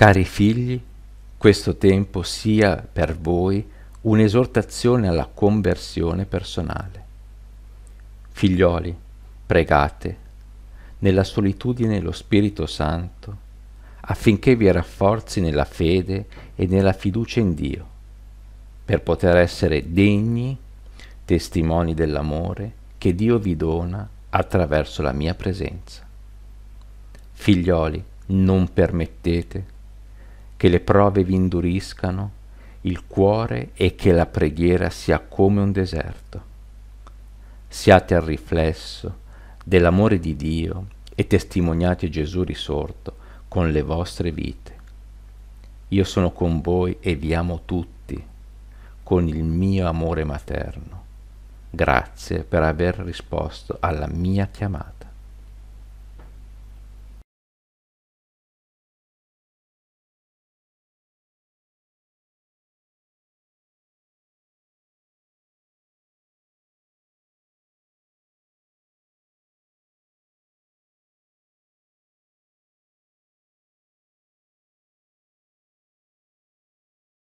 Cari figli, questo tempo sia per voi un'esortazione alla conversione personale. Figlioli, pregate nella solitudine lo Spirito Santo affinché vi rafforzi nella fede e nella fiducia in Dio, per poter essere degni testimoni dell'amore che Dio vi dona attraverso la mia presenza. Figlioli, non permettete che le prove vi induriscano il cuore e che la preghiera sia come un deserto. Siate al riflesso dell'amore di Dio e testimoniate Gesù risorto con le vostre vite. Io sono con voi e vi amo tutti con il mio amore materno. Grazie per aver risposto alla mia chiamata.